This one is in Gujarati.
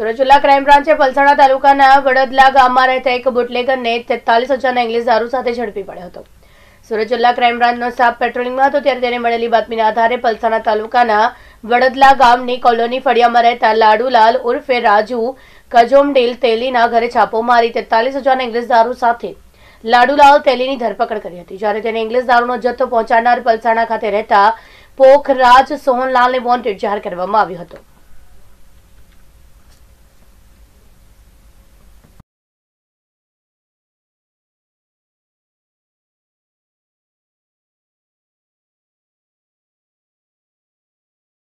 સુરત જિલ્લા ક્રાઇમ બ્રાન્ચે પલસાણા તાલુકાના વડદલા ગામમાં રહેતા એક બુટલેગરને તેતાલીસ હજારના ઇંગ્લિશ દારૂ સાથે ઝડપી પડ્યો હતો સુરત જિલ્લા ક્રાઇમ બ્રાન્ચનો સ્ટાફ પેટ્રોલિંગમાં હતો ત્યારે તેને મળેલી બાતમીના આધારે પલસાણા તાલુકાના વડદલા ગામની કોલોની ફળિયામાં રહેતા લાડુલાલ ઉર્ફે રાજુ કજોમડીલ તેલીના ઘરે છાપો મારી તેતાલીસ હજારના ઇંગ્લિશ દારૂ સાથે લાડુલાલ તેલીની ધરપકડ કરી હતી જ્યારે તેને ઇંગ્લિશ દારૂનો જથ્થો પહોંચાડનાર પલસાણા ખાતે રહેતા પોખરાજ સોહનલાલને વોન્ટેડ જાહેર કરવામાં આવ્યો હતો